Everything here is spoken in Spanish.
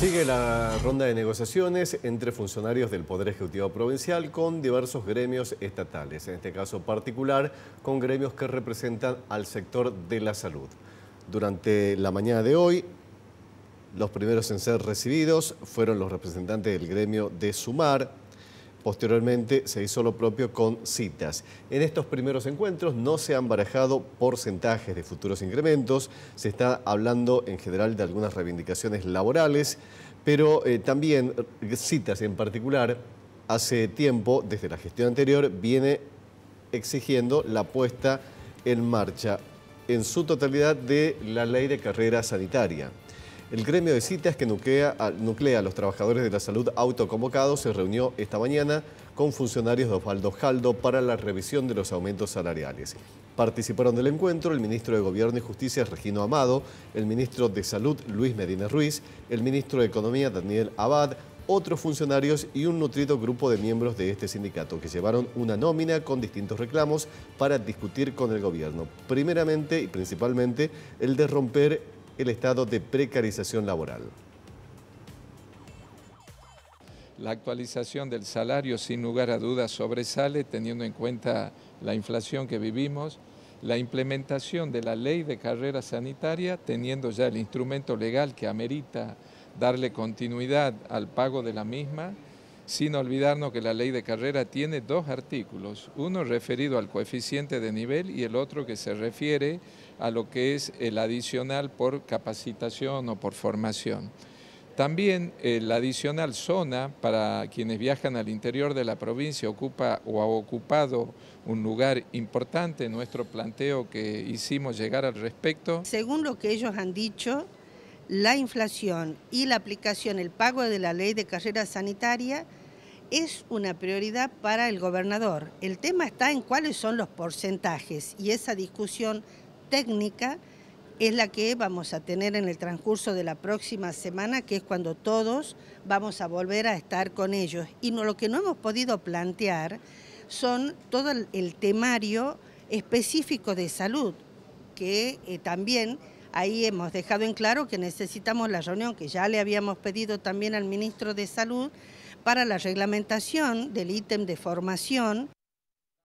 Sigue la ronda de negociaciones entre funcionarios del Poder Ejecutivo Provincial con diversos gremios estatales, en este caso particular con gremios que representan al sector de la salud. Durante la mañana de hoy, los primeros en ser recibidos fueron los representantes del gremio de Sumar, Posteriormente se hizo lo propio con citas. En estos primeros encuentros no se han barajado porcentajes de futuros incrementos, se está hablando en general de algunas reivindicaciones laborales, pero eh, también citas en particular, hace tiempo, desde la gestión anterior, viene exigiendo la puesta en marcha en su totalidad de la ley de carrera sanitaria. El gremio de citas que nuclea a, los trabajadores de la salud autoconvocados se reunió esta mañana con funcionarios de Osvaldo Jaldo para la revisión de los aumentos salariales. Participaron del encuentro el ministro de Gobierno y Justicia, Regino Amado, el ministro de Salud, Luis Medina Ruiz, el ministro de Economía, Daniel Abad, otros funcionarios y un nutrido grupo de miembros de este sindicato que llevaron una nómina con distintos reclamos para discutir con el gobierno. Primeramente y principalmente el de romper el estado de precarización laboral. La actualización del salario sin lugar a dudas sobresale teniendo en cuenta la inflación que vivimos, la implementación de la ley de carrera sanitaria teniendo ya el instrumento legal que amerita darle continuidad al pago de la misma sin olvidarnos que la ley de carrera tiene dos artículos, uno referido al coeficiente de nivel y el otro que se refiere a lo que es el adicional por capacitación o por formación. También el adicional zona para quienes viajan al interior de la provincia ocupa o ha ocupado un lugar importante en nuestro planteo que hicimos llegar al respecto. Según lo que ellos han dicho, la inflación y la aplicación, el pago de la ley de carrera sanitaria es una prioridad para el gobernador. El tema está en cuáles son los porcentajes y esa discusión técnica es la que vamos a tener en el transcurso de la próxima semana, que es cuando todos vamos a volver a estar con ellos. Y lo que no hemos podido plantear son todo el temario específico de salud, que eh, también Ahí hemos dejado en claro que necesitamos la reunión que ya le habíamos pedido también al ministro de Salud para la reglamentación del ítem de formación